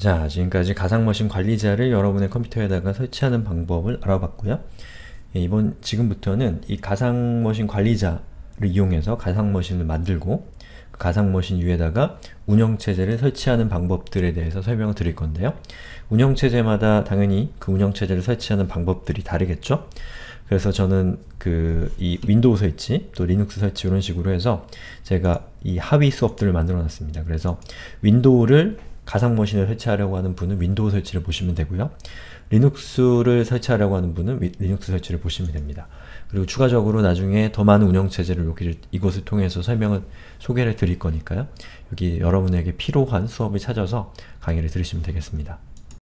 자, 지금까지 가상머신 관리자를 여러분의 컴퓨터에다가 설치하는 방법을 알아봤고요. 예, 이번 지금부터는 이 가상머신 관리자를 이용해서 가상머신을 만들고 그 가상머신 위에다가 운영체제를 설치하는 방법들에 대해서 설명을 드릴 건데요. 운영체제마다 당연히 그 운영체제를 설치하는 방법들이 다르겠죠? 그래서 저는 그 이 윈도우 설치, 또 리눅스 설치 이런 식으로 해서 제가 이 하위 수업들을 만들어 놨습니다. 그래서 윈도우를 가상 머신을 설치하려고 하는 분은 윈도우 설치를 보시면 되고요. 리눅스를 설치하려고 하는 분은 위, 리눅스 설치를 보시면 됩니다. 그리고 추가적으로 나중에 더 많은 운영체제를 여기를, 이곳을 통해서 설명을 소개를 드릴 거니까요. 여기 여러분에게 필요한 수업을 찾아서 강의를 들으시면 되겠습니다.